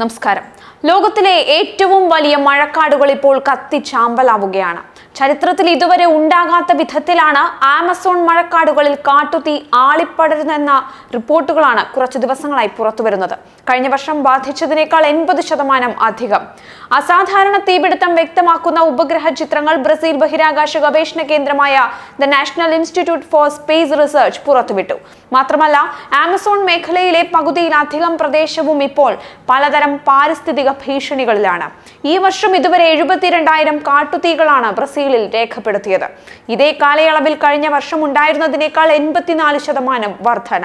നമസ്കാരം ലോകത്തിലെ ഏറ്റവും വലിയ മഴക്കാടുകൾ ഇപ്പോൾ കത്തിച്ചാമ്പലാവുകയാണ് ചരിത്രത്തിൽ ഇതുവരെ ഉണ്ടാകാത്ത വിധത്തിലാണ് ആമസോൺ മഴക്കാടുകളിൽ കാട്ടുതീ ആളിപ്പടരുന്നെന്ന റിപ്പോർട്ടുകളാണ് കുറച്ചു ദിവസങ്ങളായി പുറത്തുവരുന്നത് കഴിഞ്ഞ വർഷം ബാധിച്ചതിനേക്കാൾ എൺപത് ശതമാനം അധികം അസാധാരണ തീപിടുത്തം വ്യക്തമാക്കുന്ന ഉപഗ്രഹ ചിത്രങ്ങൾ ബ്രസീൽ ബഹിരാകാശ ഗവേഷണ കേന്ദ്രമായ the National Institute for Space Research പുറത്തുവിട്ടു മാത്രമല്ല ആമസോൺ മേഖലയിലെ പകുതിയിലധികം പ്രദേശവും ഇപ്പോൾ പലതരം പാരിസ്ഥിതിക ഭീഷണികളിലാണ് ഈ വർഷം ഇതുവരെ എഴുപത്തിരണ്ടായിരം കാട്ടുതീകളാണ് ബ്രസീൽ പട്ടികയിൽ രേഖപ്പെടുത്തിയത് ഇതേ കാലയളവിൽ കഴിഞ്ഞ വർഷം ഉണ്ടായിരുന്നതിനേക്കാൾ എൺപത്തിനാല് ശതമാനം വർധന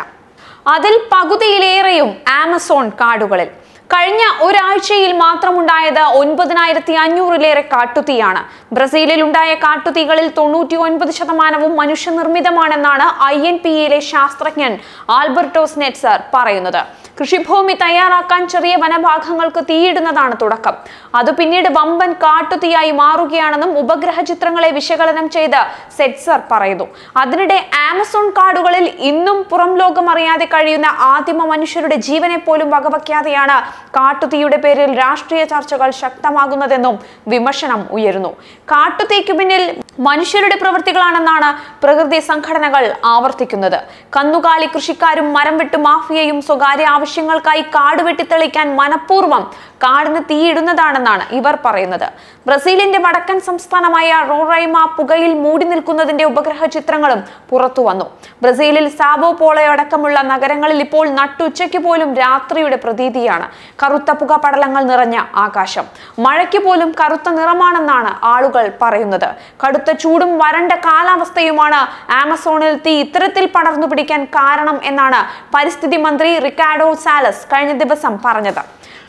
അതിൽ പകുതിയിലേറെയും ആമസോൺ കാടുകളിൽ കഴിഞ്ഞ ഒരാഴ്ചയിൽ മാത്രമുണ്ടായത് ഒൻപതിനായിരത്തി അഞ്ഞൂറിലേറെ കാട്ടുതീയാണ് ബ്രസീലിൽ ഉണ്ടായ കാട്ടുതീകളിൽ തൊണ്ണൂറ്റി ഒൻപത് ശതമാനവും മനുഷ്യനിർമ്മിതമാണെന്നാണ് ഐ എൻ പി എയിലെ ശാസ്ത്രജ്ഞൻ ആൽബർട്ടോസ് നെറ്റ്സർ പറയുന്നത് കൃഷിഭൂമി തയ്യാറാക്കാൻ ചെറിയ വനഭാഗങ്ങൾക്ക് തീയിടുന്നതാണ് തുടക്കം അത് പിന്നീട് വമ്പൻ കാട്ടുതീയായി മാറുകയാണെന്നും ഉപഗ്രഹ ചിത്രങ്ങളെ വിശകലനം ചെയ്ത് സെറ്റ്സർ പറയുന്നു അതിനിടെ ആമസോൺ കാടുകളിൽ ഇന്നും പുറം ലോകം അറിയാതെ കഴിയുന്ന ആദിമ മനുഷ്യരുടെ ജീവനെ പോലും വകവയ്ക്കാതെയാണ് കാട്ടുതീയുടെ പേരിൽ രാഷ്ട്രീയ ചർച്ചകൾ ശക്തമാകുന്നതെന്നും വിമർശനം ഉയരുന്നു കാട്ടുതീക്കു പിന്നിൽ മനുഷ്യരുടെ പ്രവൃത്തികളാണെന്നാണ് പ്രകൃതി സംഘടനകൾ ആവർത്തിക്കുന്നത് കന്നുകാലി കൃഷിക്കാരും മരം വെട്ട് മാഫിയയും സ്വകാര്യ ആവശ്യങ്ങൾക്കായി കാട് വെട്ടിത്തെളിക്കാൻ മനഃപൂർവ്വം കാടിന് തീയിടുന്നതാണെന്നാണ് ഇവർ പറയുന്നത് ബ്രസീലിന്റെ വടക്കൻ സംസ്ഥാനമായ റോറൈമ പുകയിൽ മൂടി നിൽക്കുന്നതിന്റെ ഉപഗ്രഹ ചിത്രങ്ങളും പുറത്തു വന്നു ബ്രസീലിൽ സാവോ പോളയടക്കമുള്ള നഗരങ്ങളിൽ ഇപ്പോൾ നട്ടുച്ചയ്ക്ക് പോലും രാത്രിയുടെ പ്രതീതിയാണ് കറുത്ത പുക പടലങ്ങൾ നിറഞ്ഞ ആകാശം മഴയ്ക്ക് പോലും കറുത്ത നിറമാണെന്നാണ് ആളുകൾ പറയുന്നത് കടുത്ത ചൂടും വരണ്ട കാലാവസ്ഥയുമാണ് ആമസോണിൽ തീ ഇത്തരത്തിൽ പടർന്നു പിടിക്കാൻ കാരണം എന്നാണ് പരിസ്ഥിതി മന്ത്രി റിക്കാഡോ സാലസ് കഴിഞ്ഞ ദിവസം പറഞ്ഞത്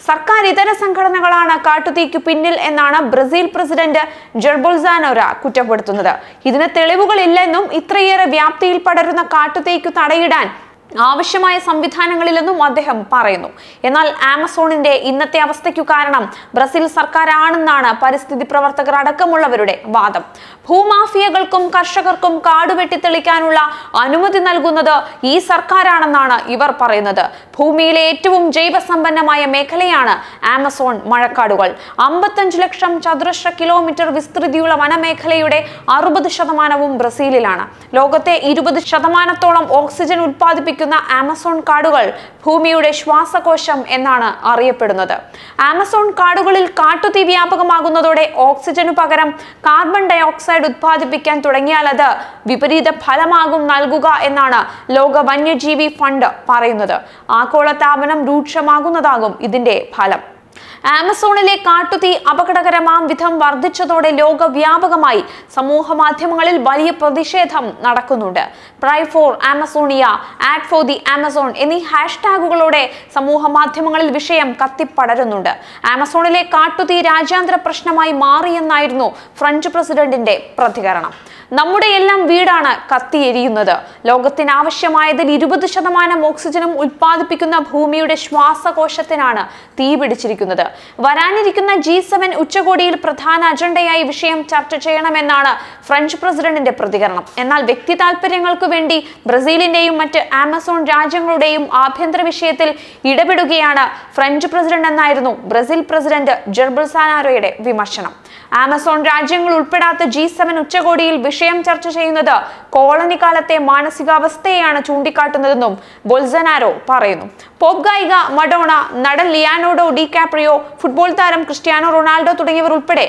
സർക്കാർ ഇതര സംഘടനകളാണ് കാട്ടുതീക്ക് പിന്നിൽ എന്നാണ് ബ്രസീൽ പ്രസിഡന്റ് ജെർബോൾസാനോര കുറ്റപ്പെടുത്തുന്നത് ഇതിന് തെളിവുകളില്ലെന്നും ഇത്രയേറെ വ്യാപ്തിയിൽ പടരുന്ന കാട്ടുതീക്ക് തടയിടാൻ ആവശ്യമായ സംവിധാനങ്ങളില്ലെന്നും അദ്ദേഹം പറയുന്നു എന്നാൽ ആമസോണിന്റെ ഇന്നത്തെ അവസ്ഥയ്ക്കു കാരണം ബ്രസീൽ സർക്കാരാണെന്നാണ് പരിസ്ഥിതി പ്രവർത്തകർ അടക്കമുള്ളവരുടെ വാദം ഭൂമാഫിയകൾക്കും കർഷകർക്കും കാട് വെട്ടിത്തെളിക്കാനുള്ള അനുമതി നൽകുന്നത് ഈ സർക്കാരാണെന്നാണ് ഇവർ പറയുന്നത് ഭൂമിയിലെ ഏറ്റവും ജൈവസമ്പന്നമായ മേഖലയാണ് ആമസോൺ മഴക്കാടുകൾ അമ്പത്തഞ്ച് ലക്ഷം ചതുരശ്ര കിലോമീറ്റർ വിസ്തൃതിയുള്ള വനമേഖലയുടെ അറുപത് ശതമാനവും ബ്രസീലിലാണ് ലോകത്തെ ഇരുപത് ശതമാനത്തോളം ഓക്സിജൻ ഉത്പാദിപ്പിക്കുന്ന ആമസോൺ കാടുകൾ ഭൂമിയുടെ ശ്വാസകോശം എന്നാണ് അറിയപ്പെടുന്നത് ആമസോൺ കാടുകളിൽ കാട്ടുതീ വ്യാപകമാകുന്നതോടെ ഓക്സിജനു പകരം കാർബൺ ഡയോക്സൈഡ് ഉത്പാദിപ്പിക്കാൻ തുടങ്ങിയാൽ അത് വിപരീത ഫലമാകും നൽകുക എന്നാണ് ലോക വന്യജീവി ഫണ്ട് പറയുന്നത് ആ ആഗോളതാപനം രൂക്ഷമാകുന്നതാകും ഇതിന്റെ ഫലം ആമസോണിലെ കാട്ടുതീ അപകടകരമാം വിധം വർദ്ധിച്ചതോടെ ലോകവ്യാപകമായി സമൂഹ മാധ്യമങ്ങളിൽ വലിയ പ്രതിഷേധം നടക്കുന്നുണ്ട് pray for Amazonia act for the Amazon എന്നീ ഹാഷ്ടാഗുകളോടെ സമൂഹ മാധ്യമങ്ങളിൽ വിഷയം കത്തിപ്പടരുന്നുണ്ട് ആമസോണിലെ കാട്ടുതീ രാജ്യാന്തര പ്രശ്നമായി മാറിയെന്നായിരുന്നു ഫ്രഞ്ച് പ്രസിഡന്റിന്റെ പ്രതികരണം നമ്മുടെ എല്ലാം വീടാണ് എരിയുന്നത് ലോകത്തിനാവശ്യമായതിൽ ഇരുപത് ശതമാനം ഓക്സിജനും ഉൽപ്പാദിപ്പിക്കുന്ന ഭൂമിയുടെ ശ്വാസകോശത്തിനാണ് പിടിച്ചിരിക്കുന്നത് വരാനിരിക്കുന്ന ജി സെവൻ ഉച്ചകോടിയിൽ പ്രധാന അജണ്ടയായി വിഷയം ചർച്ച ചെയ്യണമെന്നാണ് ഫ്രഞ്ച് പ്രസിഡന്റിന്റെ പ്രതികരണം എന്നാൽ വ്യക്തി താല്പര്യങ്ങൾക്ക് വേണ്ടി ബ്രസീലിന്റെയും മറ്റ് ആമസോൺ രാജ്യങ്ങളുടെയും ആഭ്യന്തര വിഷയത്തിൽ ഇടപെടുകയാണ് ഫ്രഞ്ച് പ്രസിഡന്റ് എന്നായിരുന്നു ബ്രസീൽ പ്രസിഡന്റ് ജെർബുസാനാരോയുടെ വിമർശനം ആമസോൺ രാജ്യങ്ങൾ ഉൾപ്പെടാത്ത ജി സെവൻ ഉച്ചകോടിയിൽ വിഷയം വിഷയം ചർച്ച ചെയ്യുന്നത് കോളനി കാലത്തെ മാനസികാവസ്ഥയെയാണ് ചൂണ്ടിക്കാട്ടുന്നതെന്നും ബൊൽസനാരോ പറയുന്നു പോപ്പ് ഗായിക മഡോണ നടൻ ലിയാനോഡോ ഡി കാപ്രിയോ ഫുട്ബോൾ താരം ക്രിസ്ത്യാനോ റൊണാൾഡോ തുടങ്ങിയവർ ഉൾപ്പെടെ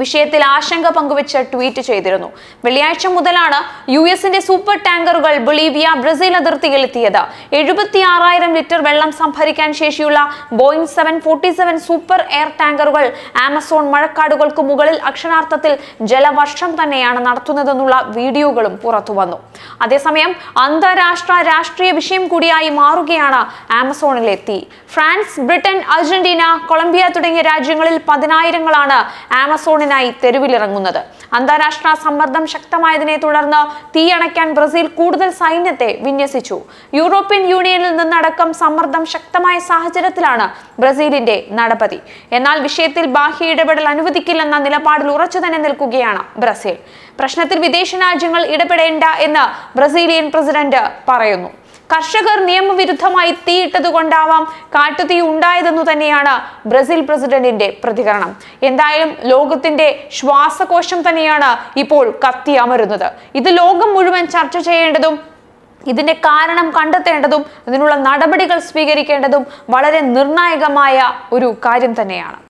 വിഷയത്തിൽ ആശങ്ക പങ്കുവച്ച് ട്വീറ്റ് ചെയ്തിരുന്നു വെള്ളിയാഴ്ച മുതലാണ് യു എസിന്റെ സൂപ്പർ ടാങ്കറുകൾ ബൊളീവിയ ബ്രസീൽ അതിർത്തിയിൽ എത്തിയത് എഴുപത്തിയാറായിരം ലിറ്റർ വെള്ളം സംഭരിക്കാൻ ശേഷിയുള്ള Boeing seven forty seven super air ടാങ്കറുകൾ ആമസോൺ മഴക്കാടുകൾക്ക് മുകളിൽ അക്ഷരാർത്ഥത്തിൽ ജലവർഷം തന്നെയാണ് നടത്തുന്നതെന്നുള്ള വീഡിയോകളും പുറത്തു വന്നു അതേസമയം അന്താരാഷ്ട്ര രാഷ്ട്രീയ വിഷയം കൂടിയായി മാറുകയാണ് ആമസോണിലെത്തി ഫ്രാൻസ് ബ്രിട്ടൻ അർജന്റീന കൊളംബിയ തുടങ്ങിയ രാജ്യങ്ങളിൽ പതിനായിരങ്ങളാണ് ആമസോൺ മarathonനായി തെരുവിലിറങ്ങുന്നത് അന്താരാഷ്ട്ര സമ്മർദ്ദം ശക്തമായതിനെ തുടർന്ന് തീയണയ്ക്കാൻ ബ്രസീൽ കൂടുതൽ സൈന്യത്തെ വിന്യസിച്ചു യൂറോപ്യൻ യൂണിയനിൽ നിന്നടക്കം സമ്മർദ്ദം ശക്തമായ സാഹചര്യത്തിലാണ് ബ്രസീലിന്റെ നടപടി എന്നാൽ വിഷയത്തിൽ ബാഹ്യ ഇടപെടൽ അനുവദിക്കില്ലെന്ന നിലപാടിൽ ഉറച്ചു തന്നെ നിൽക്കുകയാണ് ബ്രസീൽ പ്രശ്നത്തിൽ വിദേശ രാജ്യങ്ങൾ ഇടപെടേണ്ട എന്ന് ബ്രസീലിയൻ പ്രസിഡന്റ് പറയുന്നു കർഷകർ നിയമവിരുദ്ധമായി കൊണ്ടാവാം കാട്ടുതീ ഉണ്ടായതെന്നു തന്നെയാണ് ബ്രസീൽ പ്രസിഡന്റിന്റെ പ്രതികരണം എന്തായാലും ലോകത്തിന്റെ ശ്വാസകോശം തന്നെയാണ് ഇപ്പോൾ കത്തി അമരുന്നത് ഇത് ലോകം മുഴുവൻ ചർച്ച ചെയ്യേണ്ടതും ഇതിന്റെ കാരണം കണ്ടെത്തേണ്ടതും അതിനുള്ള നടപടികൾ സ്വീകരിക്കേണ്ടതും വളരെ നിർണായകമായ ഒരു കാര്യം തന്നെയാണ്